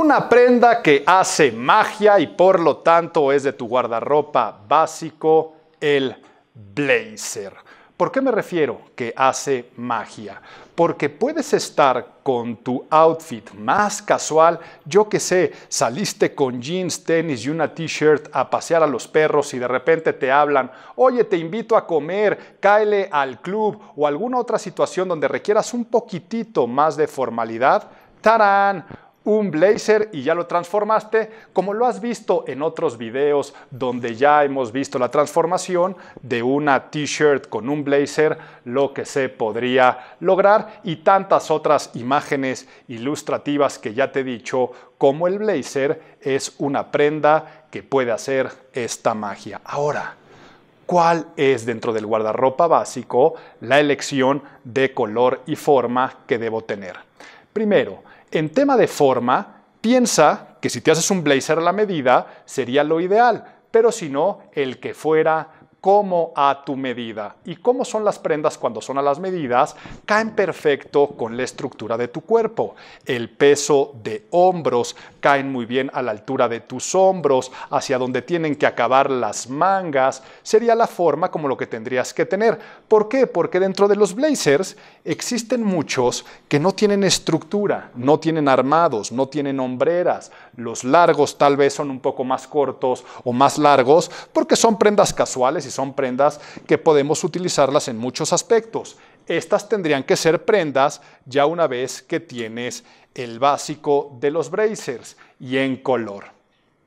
una prenda que hace magia y por lo tanto es de tu guardarropa básico, el blazer. ¿Por qué me refiero que hace magia? Porque puedes estar con tu outfit más casual, yo que sé, saliste con jeans, tenis y una t-shirt a pasear a los perros y de repente te hablan, oye, te invito a comer, cáele al club o alguna otra situación donde requieras un poquitito más de formalidad. ¡Tarán! un blazer y ya lo transformaste, como lo has visto en otros videos donde ya hemos visto la transformación de una t-shirt con un blazer, lo que se podría lograr y tantas otras imágenes ilustrativas que ya te he dicho, como el blazer es una prenda que puede hacer esta magia. Ahora, cuál es dentro del guardarropa básico la elección de color y forma que debo tener. Primero, en tema de forma, piensa que si te haces un blazer a la medida sería lo ideal, pero si no, el que fuera como a tu medida. ¿Y cómo son las prendas cuando son a las medidas? Caen perfecto con la estructura de tu cuerpo. El peso de hombros caen muy bien a la altura de tus hombros, hacia donde tienen que acabar las mangas. Sería la forma como lo que tendrías que tener. ¿Por qué? Porque dentro de los blazers existen muchos que no tienen estructura, no tienen armados, no tienen hombreras. Los largos tal vez son un poco más cortos o más largos porque son prendas casuales son prendas que podemos utilizarlas en muchos aspectos. Estas tendrían que ser prendas ya una vez que tienes el básico de los bracers y en color.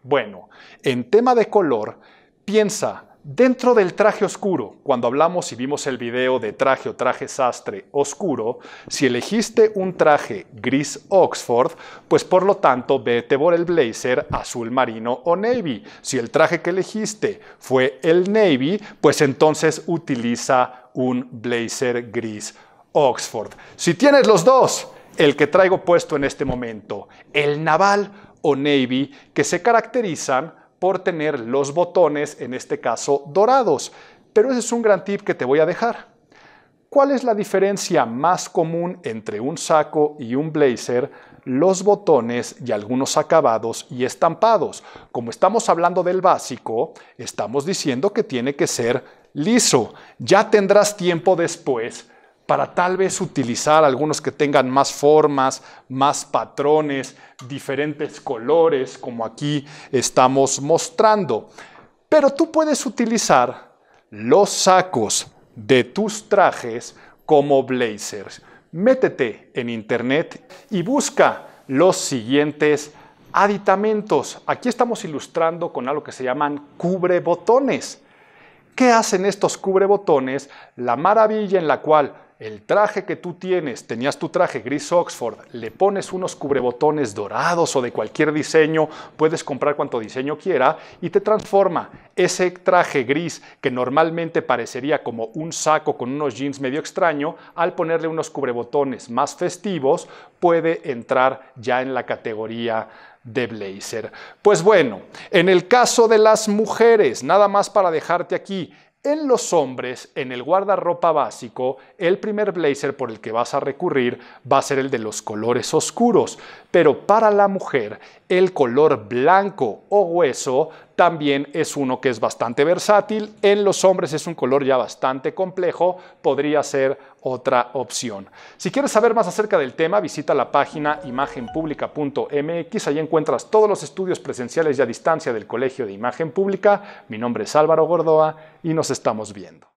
Bueno, en tema de color, piensa Dentro del traje oscuro, cuando hablamos y vimos el video de traje o traje sastre oscuro, si elegiste un traje gris Oxford, pues por lo tanto vete por el blazer azul marino o navy. Si el traje que elegiste fue el navy, pues entonces utiliza un blazer gris Oxford. Si tienes los dos, el que traigo puesto en este momento, el naval o navy, que se caracterizan por tener los botones, en este caso dorados. Pero ese es un gran tip que te voy a dejar. ¿Cuál es la diferencia más común entre un saco y un blazer? Los botones y algunos acabados y estampados. Como estamos hablando del básico, estamos diciendo que tiene que ser liso. Ya tendrás tiempo después para tal vez utilizar algunos que tengan más formas, más patrones, diferentes colores, como aquí estamos mostrando. Pero tú puedes utilizar los sacos de tus trajes como blazers. Métete en internet y busca los siguientes aditamentos. Aquí estamos ilustrando con algo que se llaman cubrebotones. ¿Qué hacen estos cubrebotones? La maravilla en la cual el traje que tú tienes, tenías tu traje gris Oxford, le pones unos cubrebotones dorados o de cualquier diseño, puedes comprar cuanto diseño quiera y te transforma ese traje gris que normalmente parecería como un saco con unos jeans medio extraño, al ponerle unos cubrebotones más festivos, puede entrar ya en la categoría de blazer. Pues bueno, en el caso de las mujeres, nada más para dejarte aquí, en los hombres, en el guardarropa básico, el primer blazer por el que vas a recurrir va a ser el de los colores oscuros, pero para la mujer, el color blanco o hueso también es uno que es bastante versátil. En los hombres es un color ya bastante complejo, podría ser otra opción. Si quieres saber más acerca del tema, visita la página imagenpublica.mx. ahí encuentras todos los estudios presenciales y a distancia del Colegio de Imagen Pública. Mi nombre es Álvaro Gordoa y nos estamos viendo.